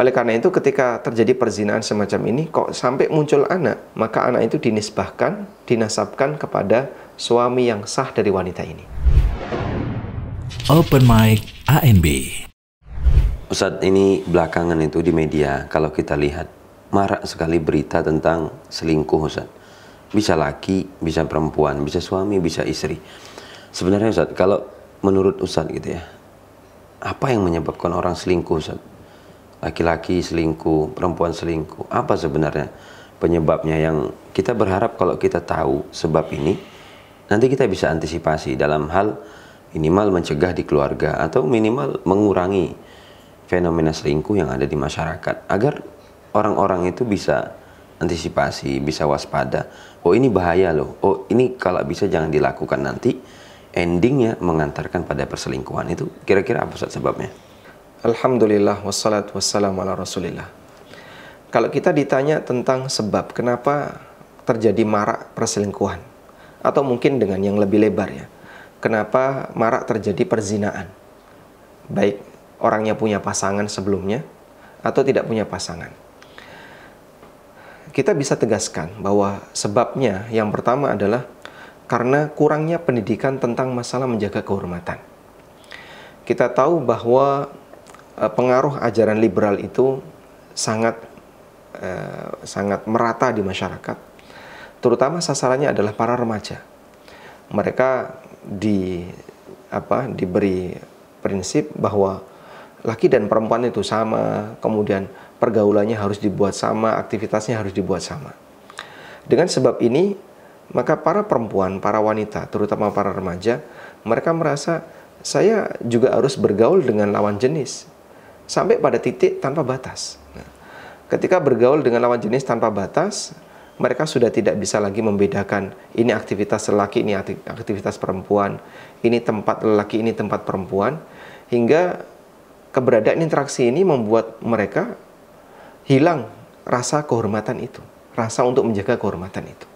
Oleh karena itu ketika terjadi perzinaan semacam ini kok sampai muncul anak, maka anak itu dinisbahkan, dinasabkan kepada suami yang sah dari wanita ini. Open Mic ANB Ustadz ini belakangan itu di media kalau kita lihat marak sekali berita tentang selingkuh Ustaz. Bisa laki, bisa perempuan, bisa suami, bisa istri. Sebenarnya Ustadz kalau menurut Ustadz gitu ya, apa yang menyebabkan orang selingkuh Ustadz? laki-laki selingkuh, perempuan selingkuh. Apa sebenarnya penyebabnya yang kita berharap kalau kita tahu sebab ini, nanti kita bisa antisipasi dalam hal minimal mencegah di keluarga atau minimal mengurangi fenomena selingkuh yang ada di masyarakat agar orang-orang itu bisa antisipasi, bisa waspada. Oh ini bahaya loh. Oh ini kalau bisa jangan dilakukan nanti endingnya mengantarkan pada perselingkuhan itu kira-kira apa sebabnya? Alhamdulillah wassalatu wassalamu ala rasulillah. Kalau kita ditanya tentang sebab kenapa terjadi marak perselingkuhan atau mungkin dengan yang lebih lebar ya. Kenapa marak terjadi perzinaan? Baik orangnya punya pasangan sebelumnya atau tidak punya pasangan. Kita bisa tegaskan bahwa sebabnya yang pertama adalah karena kurangnya pendidikan tentang masalah menjaga kehormatan. Kita tahu bahwa Eh, pengaruh ajaran liberal itu sangat uh, sangat merata di masyarakat. Terutama sasarannya adalah para remaja. Mereka di apa diberi prinsip bahwa laki dan perempuan itu sama, kemudian pergaulannya harus dibuat sama, aktivitasnya harus dibuat sama. Dengan sebab ini, maka para perempuan, para wanita, terutama para remaja, mereka merasa saya juga harus bergaul dengan lawan jenis sampai pada titik tanpa batas. Nah, ketika bergaul dengan lawan jenis tanpa batas, mereka sudah tidak bisa lagi membedakan ini aktivitas lelaki, ini aktivitas perempuan, ini tempat lelaki, ini tempat perempuan, hingga keberadaan interaksi ini membuat mereka hilang rasa kehormatan itu, rasa untuk menjaga kehormatan itu.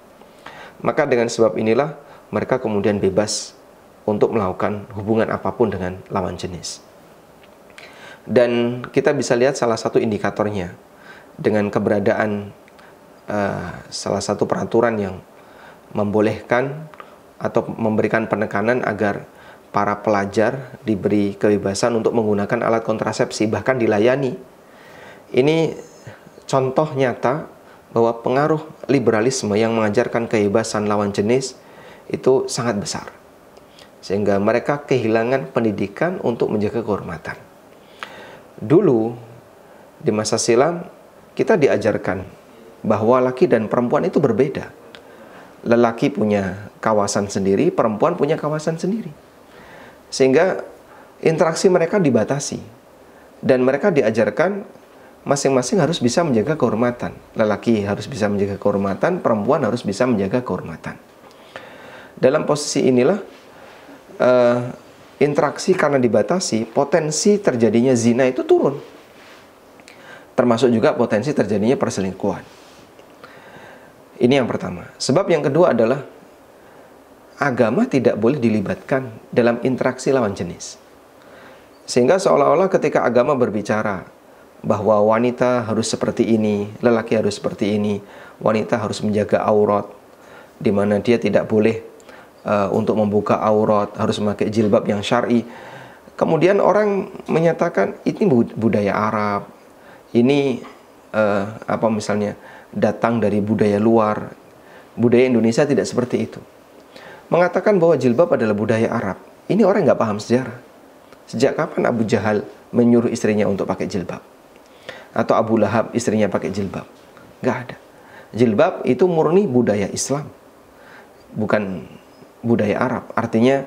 Maka dengan sebab inilah mereka kemudian bebas untuk melakukan hubungan apapun dengan lawan jenis dan kita bisa lihat salah satu indikatornya dengan keberadaan uh, salah satu peraturan yang membolehkan atau memberikan penekanan agar para pelajar diberi kebebasan untuk menggunakan alat kontrasepsi bahkan dilayani. Ini contoh nyata bahwa pengaruh liberalisme yang mengajarkan kebebasan lawan jenis itu sangat besar. Sehingga mereka kehilangan pendidikan untuk menjaga kehormatan dulu di masa silam kita diajarkan bahwa laki dan perempuan itu berbeda. Lelaki punya kawasan sendiri, perempuan punya kawasan sendiri. Sehingga interaksi mereka dibatasi. Dan mereka diajarkan masing-masing harus bisa menjaga kehormatan. Lelaki harus bisa menjaga kehormatan, perempuan harus bisa menjaga kehormatan. Dalam posisi inilah uh, interaksi karena dibatasi, potensi terjadinya zina itu turun. Termasuk juga potensi terjadinya perselingkuhan. Ini yang pertama. Sebab yang kedua adalah agama tidak boleh dilibatkan dalam interaksi lawan jenis. Sehingga seolah-olah ketika agama berbicara bahwa wanita harus seperti ini, lelaki harus seperti ini, wanita harus menjaga aurat, di mana dia tidak boleh Eh, untuk membuka aurat, harus memakai jilbab yang syar'i. Kemudian orang menyatakan ini budaya Arab, ini uh, apa misalnya datang dari budaya luar. Budaya Indonesia tidak seperti itu. Mengatakan bahwa jilbab adalah budaya Arab. Ini orang nggak paham sejarah. Sejak kapan Abu Jahal menyuruh istrinya untuk pakai jilbab? Atau Abu Lahab istrinya pakai jilbab? Nggak ada. Jilbab itu murni budaya Islam. Bukan budaya Arab. Artinya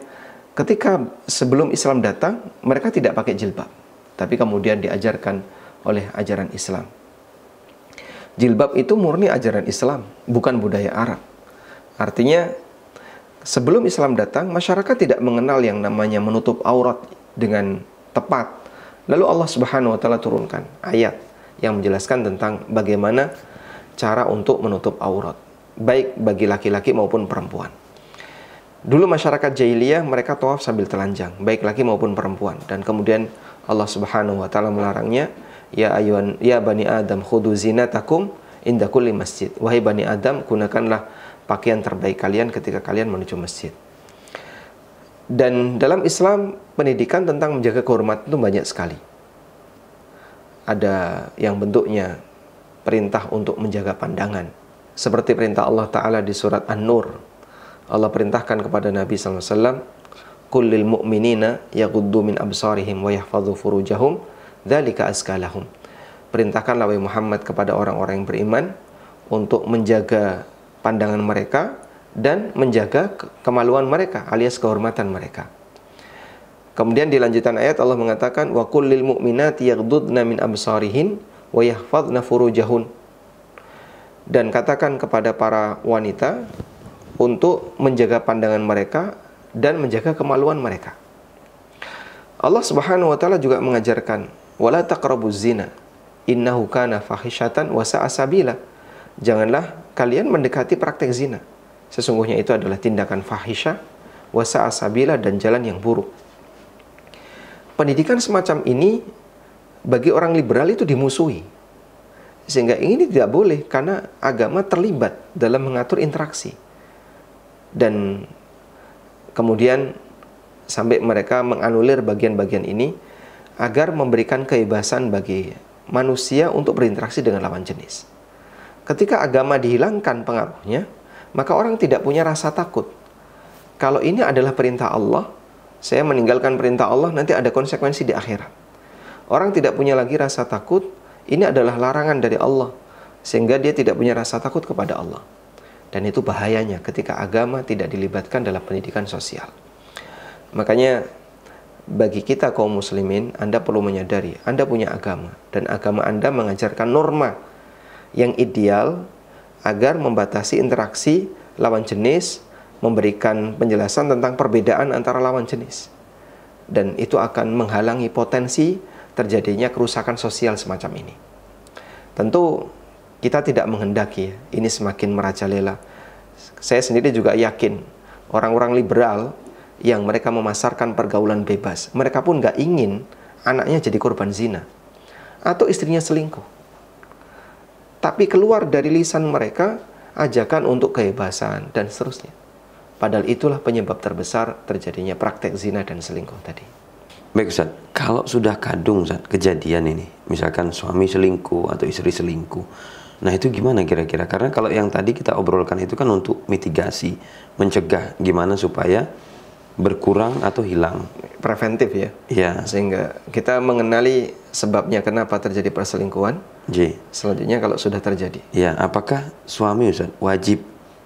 ketika sebelum Islam datang, mereka tidak pakai jilbab, tapi kemudian diajarkan oleh ajaran Islam. Jilbab itu murni ajaran Islam, bukan budaya Arab. Artinya, sebelum Islam datang, masyarakat tidak mengenal yang namanya menutup aurat dengan tepat. Lalu Allah Subhanahu wa taala turunkan ayat yang menjelaskan tentang bagaimana cara untuk menutup aurat, baik bagi laki-laki maupun perempuan. Dulu masyarakat jahiliyah mereka tawaf sambil telanjang, baik laki maupun perempuan. Dan kemudian Allah Subhanahu wa taala melarangnya, ya ayuhan ya bani Adam khudu zinatakum inda kulli masjid. Wahai bani Adam, gunakanlah pakaian terbaik kalian ketika kalian menuju masjid. Dan dalam Islam, pendidikan tentang menjaga kehormatan itu banyak sekali. Ada yang bentuknya perintah untuk menjaga pandangan. Seperti perintah Allah Ta'ala di surat An-Nur Allah perintahkan kepada Nabi SAW kullil mu'minina yaguddu min absarihim wa yahfadhu furujahum Dhalika askalahum perintahkanlah wahai Muhammad kepada orang-orang yang beriman untuk menjaga pandangan mereka dan menjaga kemaluan mereka alias kehormatan mereka. Kemudian di lanjutan ayat Allah mengatakan wa kullil mu'minati yaguddu min absarihin wa yahfadna furujahun. Dan katakan kepada para wanita untuk menjaga pandangan mereka dan menjaga kemaluan mereka. Allah Subhanahu wa taala juga mengajarkan, "Wala taqrabuz zina, innahu kana fahisyatan wa sa'asabila." Janganlah kalian mendekati praktek zina. Sesungguhnya itu adalah tindakan fahisha, wa sa'asabila dan jalan yang buruk. Pendidikan semacam ini bagi orang liberal itu dimusuhi. Sehingga ini tidak boleh karena agama terlibat dalam mengatur interaksi dan kemudian sampai mereka menganulir bagian-bagian ini agar memberikan kebebasan bagi manusia untuk berinteraksi dengan lawan jenis. Ketika agama dihilangkan pengaruhnya, maka orang tidak punya rasa takut. Kalau ini adalah perintah Allah, saya meninggalkan perintah Allah nanti ada konsekuensi di akhirat. Orang tidak punya lagi rasa takut, ini adalah larangan dari Allah sehingga dia tidak punya rasa takut kepada Allah. Dan itu bahayanya ketika agama tidak dilibatkan dalam pendidikan sosial. Makanya bagi kita kaum muslimin, Anda perlu menyadari Anda punya agama dan agama Anda mengajarkan norma yang ideal agar membatasi interaksi lawan jenis, memberikan penjelasan tentang perbedaan antara lawan jenis. Dan itu akan menghalangi potensi terjadinya kerusakan sosial semacam ini. Tentu kita tidak menghendaki ini semakin merajalela. Saya sendiri juga yakin orang-orang liberal yang mereka memasarkan pergaulan bebas, mereka pun nggak ingin anaknya jadi korban zina atau istrinya selingkuh. Tapi keluar dari lisan mereka ajakan untuk kebebasan dan seterusnya. Padahal itulah penyebab terbesar terjadinya praktek zina dan selingkuh tadi. Baik Ustaz, kalau sudah kadung Ustaz, kejadian ini, misalkan suami selingkuh atau istri selingkuh, Nah itu gimana kira-kira? Karena kalau yang tadi kita obrolkan itu kan untuk mitigasi, mencegah gimana supaya berkurang atau hilang. Preventif ya. Iya. Sehingga kita mengenali sebabnya kenapa terjadi perselingkuhan. J. Selanjutnya kalau sudah terjadi. Iya. Apakah suami Ustaz wajib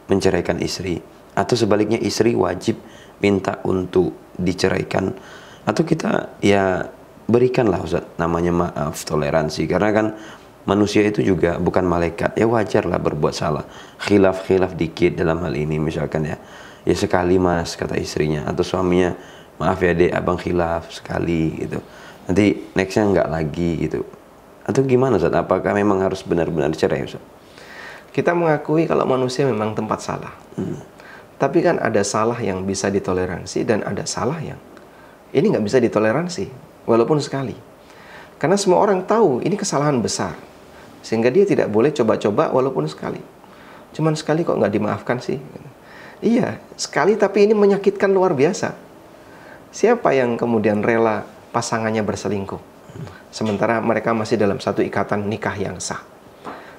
menceraikan istri atau sebaliknya istri wajib minta untuk diceraikan atau kita ya berikanlah Ustaz namanya maaf toleransi karena kan manusia itu juga bukan malaikat ya wajar lah berbuat salah khilaf khilaf dikit dalam hal ini misalkan ya ya sekali mas kata istrinya atau suaminya maaf ya dek abang khilaf sekali gitu nanti nextnya nggak lagi gitu atau gimana Ustaz? apakah memang harus benar-benar cerai Ustaz? kita mengakui kalau manusia memang tempat salah hmm. tapi kan ada salah yang bisa ditoleransi dan ada salah yang ini nggak bisa ditoleransi walaupun sekali karena semua orang tahu ini kesalahan besar sehingga dia tidak boleh coba-coba walaupun sekali. Cuman sekali kok nggak dimaafkan sih? Iya, sekali tapi ini menyakitkan luar biasa. Siapa yang kemudian rela pasangannya berselingkuh? Sementara mereka masih dalam satu ikatan nikah yang sah.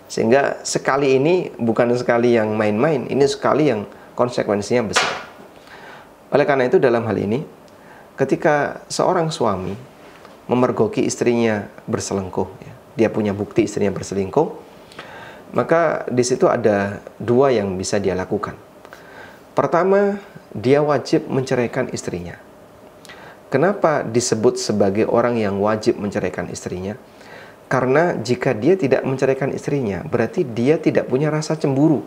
Sehingga sekali ini bukan sekali yang main-main, ini sekali yang konsekuensinya besar. Oleh karena itu dalam hal ini, ketika seorang suami memergoki istrinya berselingkuh dia punya bukti istrinya berselingkuh, maka di situ ada dua yang bisa dia lakukan. Pertama, dia wajib menceraikan istrinya. Kenapa disebut sebagai orang yang wajib menceraikan istrinya? Karena jika dia tidak menceraikan istrinya, berarti dia tidak punya rasa cemburu.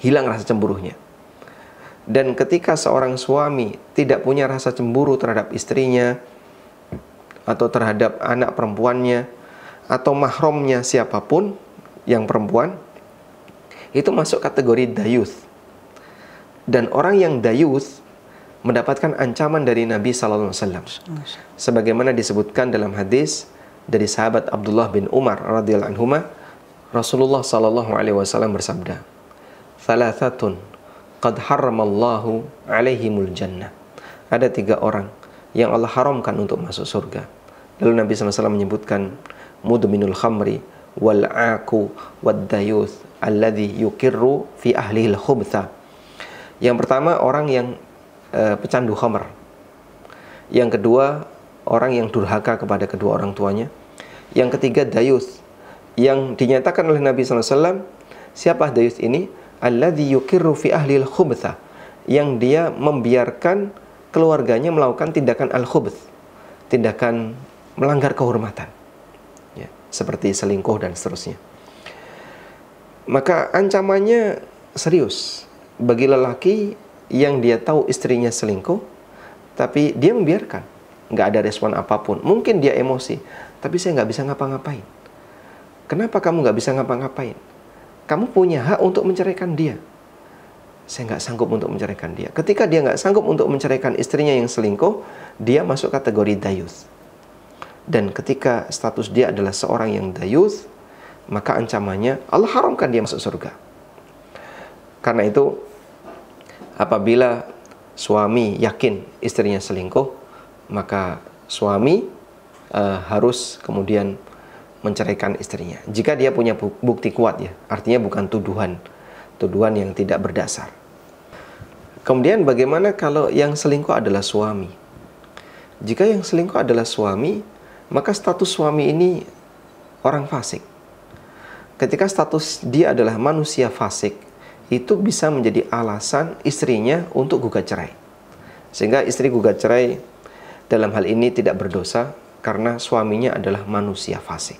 Hilang rasa cemburunya. Dan ketika seorang suami tidak punya rasa cemburu terhadap istrinya atau terhadap anak perempuannya, atau mahromnya siapapun yang perempuan itu masuk kategori dayus. Dan orang yang dayus mendapatkan ancaman dari Nabi sallallahu alaihi wasallam. Sebagaimana disebutkan dalam hadis dari sahabat Abdullah bin Umar radhiyallahu anhu Rasulullah sallallahu alaihi wasallam bersabda, "Thalathatun qad harramallahu alaihimul jannah." Ada tiga orang yang Allah haramkan untuk masuk surga. Lalu Nabi SAW menyebutkan mudminul khamri wal aku wad dayuth alladhi yukirru fi ahlihil khubtha. Yang pertama orang yang e, pecandu khamr. Yang kedua orang yang durhaka kepada kedua orang tuanya. Yang ketiga dayus yang dinyatakan oleh Nabi SAW siapa dayus ini? Alladhi yukirru fi ahlil khubtha yang dia membiarkan keluarganya melakukan tindakan al-khubth, tindakan melanggar kehormatan seperti selingkuh dan seterusnya. Maka ancamannya serius bagi lelaki yang dia tahu istrinya selingkuh, tapi dia membiarkan, nggak ada respon apapun. Mungkin dia emosi, tapi saya nggak bisa ngapa-ngapain. Kenapa kamu nggak bisa ngapa-ngapain? Kamu punya hak untuk menceraikan dia. Saya nggak sanggup untuk menceraikan dia. Ketika dia nggak sanggup untuk menceraikan istrinya yang selingkuh, dia masuk kategori dayus dan ketika status dia adalah seorang yang dayuth maka ancamannya Allah haramkan dia masuk surga karena itu apabila suami yakin istrinya selingkuh maka suami uh, harus kemudian menceraikan istrinya jika dia punya bukti kuat ya artinya bukan tuduhan tuduhan yang tidak berdasar kemudian bagaimana kalau yang selingkuh adalah suami jika yang selingkuh adalah suami maka status suami ini orang fasik. Ketika status dia adalah manusia fasik, itu bisa menjadi alasan istrinya untuk gugat cerai. Sehingga istri gugat cerai dalam hal ini tidak berdosa karena suaminya adalah manusia fasik.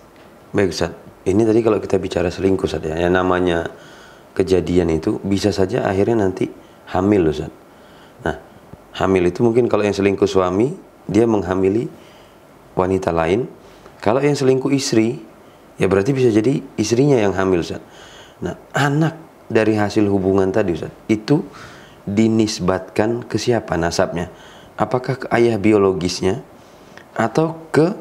Baik Ustaz, ini tadi kalau kita bicara selingkuh Ustaz ya, yang namanya kejadian itu bisa saja akhirnya nanti hamil Ustaz. Nah, hamil itu mungkin kalau yang selingkuh suami, dia menghamili wanita lain. Kalau yang selingkuh istri, ya berarti bisa jadi istrinya yang hamil, Ustaz. Nah, anak dari hasil hubungan tadi, Ustaz, itu dinisbatkan ke siapa nasabnya? Apakah ke ayah biologisnya atau ke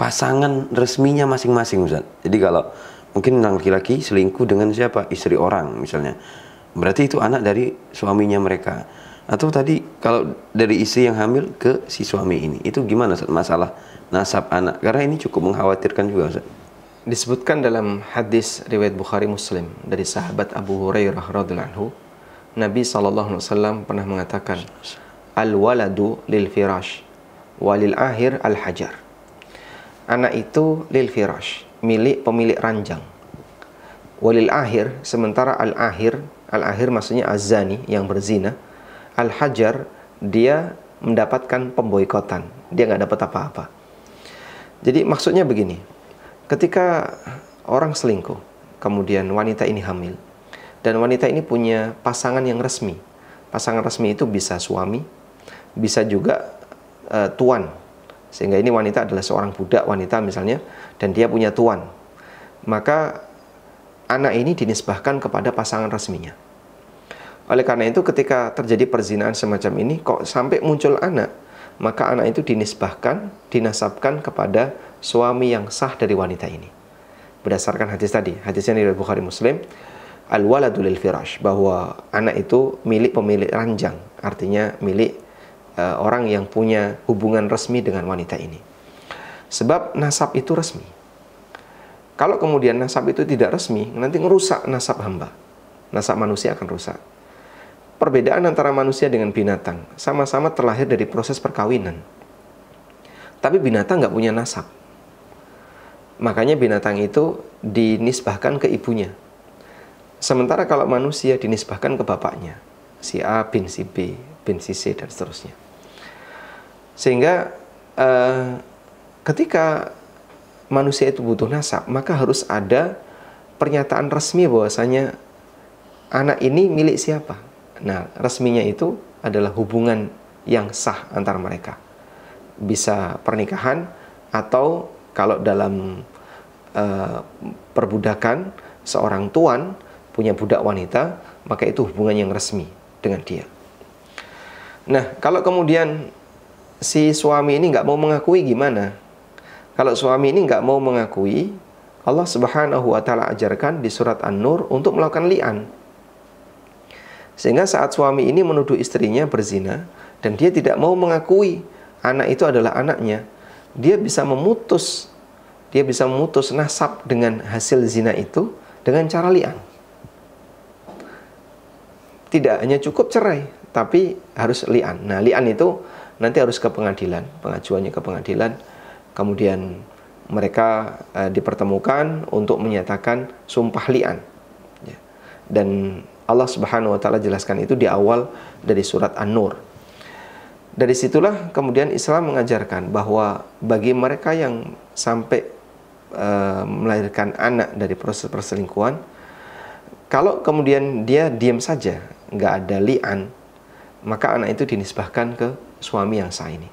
pasangan resminya masing-masing, Ustaz? Jadi kalau mungkin laki-laki selingkuh dengan siapa? Istri orang misalnya. Berarti itu anak dari suaminya mereka atau tadi kalau dari istri yang hamil ke si suami ini itu gimana Ustaz masalah nasab anak karena ini cukup mengkhawatirkan juga Ustaz disebutkan dalam hadis riwayat Bukhari Muslim dari sahabat Abu Hurairah radhiallahu anhu Nabi saw pernah mengatakan al waladu lil firash walil akhir al hajar anak itu lil firash milik pemilik ranjang walil akhir sementara al akhir al akhir maksudnya azani az yang berzina Al-Hajar dia mendapatkan pemboikotan. Dia nggak dapat apa-apa. Jadi maksudnya begini, ketika orang selingkuh, kemudian wanita ini hamil, dan wanita ini punya pasangan yang resmi. Pasangan resmi itu bisa suami, bisa juga e, tuan. Sehingga ini wanita adalah seorang budak wanita misalnya, dan dia punya tuan. Maka anak ini dinisbahkan kepada pasangan resminya. Oleh karena itu ketika terjadi perzinaan semacam ini kok sampai muncul anak, maka anak itu dinisbahkan, dinasabkan kepada suami yang sah dari wanita ini. Berdasarkan hadis tadi, hadisnya dari Bukhari Muslim, al-waladu lil firash bahwa anak itu milik pemilik ranjang, artinya milik uh, orang yang punya hubungan resmi dengan wanita ini. Sebab nasab itu resmi. Kalau kemudian nasab itu tidak resmi, nanti ngerusak nasab hamba. Nasab manusia akan rusak perbedaan antara manusia dengan binatang. Sama-sama terlahir dari proses perkawinan. Tapi binatang nggak punya nasab. Makanya binatang itu dinisbahkan ke ibunya. Sementara kalau manusia dinisbahkan ke bapaknya. Si A bin si B, bin si C, dan seterusnya. Sehingga eh, ketika manusia itu butuh nasab, maka harus ada pernyataan resmi bahwasanya anak ini milik siapa Nah, resminya itu adalah hubungan yang sah antar mereka. Bisa pernikahan atau kalau dalam uh, perbudakan seorang tuan punya budak wanita, maka itu hubungan yang resmi dengan dia. Nah, kalau kemudian si suami ini nggak mau mengakui gimana? Kalau suami ini nggak mau mengakui, Allah Subhanahu wa taala ajarkan di surat An-Nur untuk melakukan li'an sehingga saat suami ini menuduh istrinya berzina dan dia tidak mau mengakui anak itu adalah anaknya, dia bisa memutus dia bisa memutus nasab dengan hasil zina itu dengan cara liang. Tidak hanya cukup cerai, tapi harus lian. Nah, lian itu nanti harus ke pengadilan, pengajuannya ke pengadilan. Kemudian mereka e, dipertemukan untuk menyatakan sumpah lian. Ya. Dan Allah Subhanahu wa taala jelaskan itu di awal dari surat An-Nur. Dari situlah kemudian Islam mengajarkan bahwa bagi mereka yang sampai e, melahirkan anak dari proses perselingkuhan, kalau kemudian dia diam saja, nggak ada lian, maka anak itu dinisbahkan ke suami yang sah ini.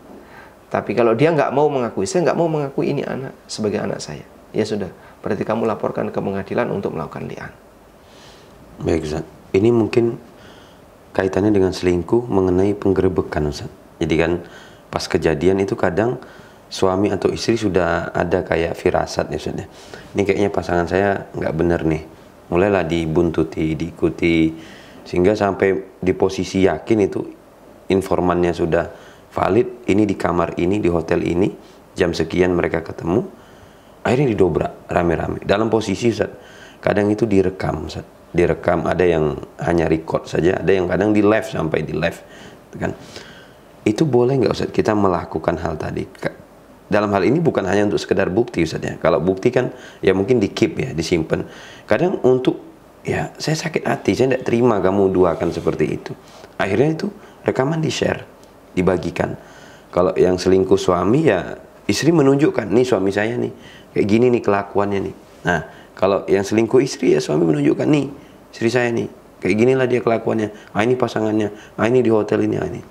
Tapi kalau dia nggak mau mengakui, saya nggak mau mengakui ini anak sebagai anak saya. Ya sudah, berarti kamu laporkan ke pengadilan untuk melakukan lian. Baik, Zat. Ini mungkin kaitannya dengan selingkuh mengenai penggerebekan Ustaz. Jadi kan pas kejadian itu kadang suami atau istri sudah ada kayak firasat ya Ustaz Ini kayaknya pasangan saya nggak bener nih. Mulailah dibuntuti, diikuti sehingga sampai di posisi yakin itu informannya sudah valid, ini di kamar ini, di hotel ini, jam sekian mereka ketemu. Akhirnya didobrak rame-rame dalam posisi Ustaz. Kadang itu direkam Ustaz direkam, ada yang hanya record saja, ada yang kadang di live sampai di live, kan? Itu boleh nggak Ustaz kita melakukan hal tadi? Dalam hal ini bukan hanya untuk sekedar bukti Ustaz ya. Kalau bukti kan ya mungkin di keep ya, disimpan. Kadang untuk ya saya sakit hati, saya tidak terima kamu duakan seperti itu. Akhirnya itu rekaman di share, dibagikan. Kalau yang selingkuh suami ya istri menunjukkan nih suami saya nih kayak gini nih kelakuannya nih. Nah, kalau yang selingkuh istri ya suami menunjukkan nih, istri saya nih. Kayak ginilah dia kelakuannya. Ah ini pasangannya, ah ini di hotel ini, ah ini.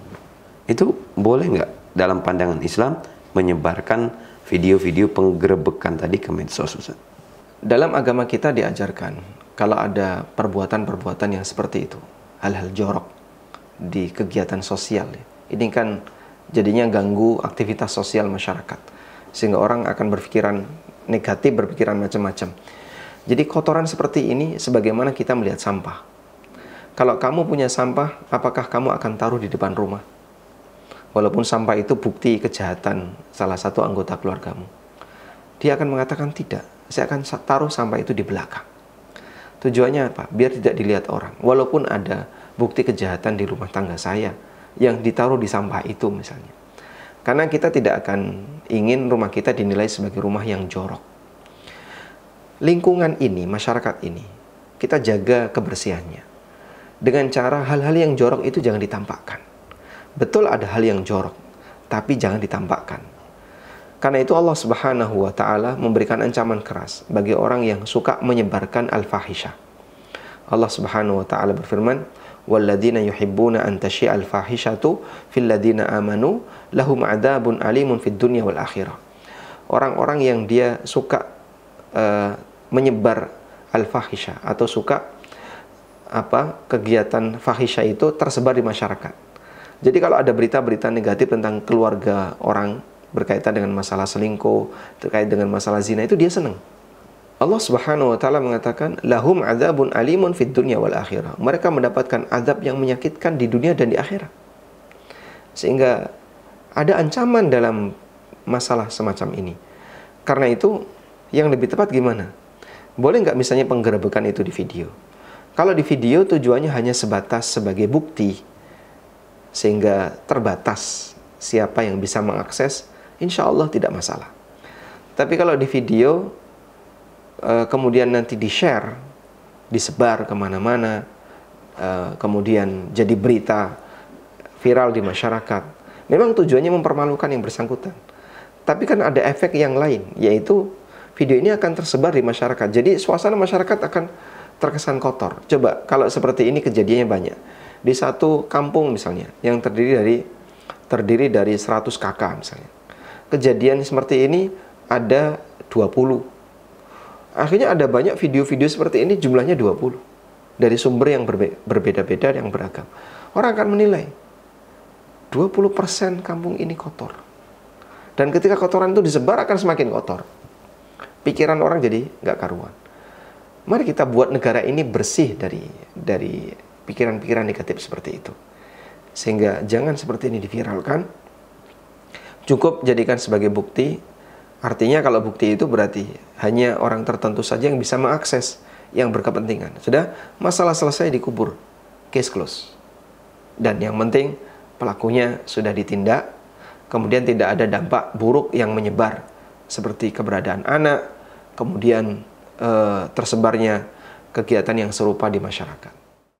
Itu boleh nggak dalam pandangan Islam menyebarkan video-video penggerebekan tadi ke medsos Ustaz? Dalam agama kita diajarkan kalau ada perbuatan-perbuatan yang seperti itu, hal-hal jorok di kegiatan sosial. Ya. Ini kan jadinya ganggu aktivitas sosial masyarakat. Sehingga orang akan berpikiran negatif berpikiran macam-macam. Jadi kotoran seperti ini sebagaimana kita melihat sampah. Kalau kamu punya sampah, apakah kamu akan taruh di depan rumah? Walaupun sampah itu bukti kejahatan salah satu anggota keluargamu. Dia akan mengatakan tidak, saya akan taruh sampah itu di belakang. Tujuannya apa? Biar tidak dilihat orang. Walaupun ada bukti kejahatan di rumah tangga saya yang ditaruh di sampah itu misalnya. Karena kita tidak akan ingin rumah kita dinilai sebagai rumah yang jorok lingkungan ini, masyarakat ini, kita jaga kebersihannya. Dengan cara hal-hal yang jorok itu jangan ditampakkan. Betul ada hal yang jorok, tapi jangan ditampakkan. Karena itu Allah Subhanahu wa taala memberikan ancaman keras bagi orang yang suka menyebarkan al-fahisyah. Allah Subhanahu wa taala berfirman, "Walladzina yuhibbuna an al fahishatu fil ladzina amanu lahum adzabun alimun fid dunya wal akhirah." Orang-orang yang dia suka uh, menyebar al-fahisha atau suka apa kegiatan fahisha itu tersebar di masyarakat. Jadi kalau ada berita-berita negatif tentang keluarga orang berkaitan dengan masalah selingkuh, terkait dengan masalah zina itu dia senang. Allah Subhanahu wa taala mengatakan lahum adzabun alimun fid dunya wal akhirah. Mereka mendapatkan azab yang menyakitkan di dunia dan di akhirat. Sehingga ada ancaman dalam masalah semacam ini. Karena itu yang lebih tepat gimana? Boleh nggak misalnya penggerebekan itu di video? Kalau di video tujuannya hanya sebatas sebagai bukti, sehingga terbatas siapa yang bisa mengakses, insya Allah tidak masalah. Tapi kalau di video, eh, kemudian nanti di-share, disebar kemana-mana, eh, kemudian jadi berita viral di masyarakat, memang tujuannya mempermalukan yang bersangkutan. Tapi kan ada efek yang lain, yaitu video ini akan tersebar di masyarakat. Jadi suasana masyarakat akan terkesan kotor. Coba kalau seperti ini kejadiannya banyak. Di satu kampung misalnya yang terdiri dari terdiri dari 100 kakak misalnya. Kejadian seperti ini ada 20. Akhirnya ada banyak video-video seperti ini jumlahnya 20 dari sumber yang berbe berbeda-beda yang beragam. Orang akan menilai 20% kampung ini kotor. Dan ketika kotoran itu disebar akan semakin kotor pikiran orang jadi nggak karuan. Mari kita buat negara ini bersih dari dari pikiran-pikiran negatif seperti itu. Sehingga jangan seperti ini diviralkan. Cukup jadikan sebagai bukti. Artinya kalau bukti itu berarti hanya orang tertentu saja yang bisa mengakses yang berkepentingan. Sudah, masalah selesai dikubur. Case close. Dan yang penting pelakunya sudah ditindak, kemudian tidak ada dampak buruk yang menyebar seperti keberadaan anak, kemudian eh, tersebarnya kegiatan yang serupa di masyarakat.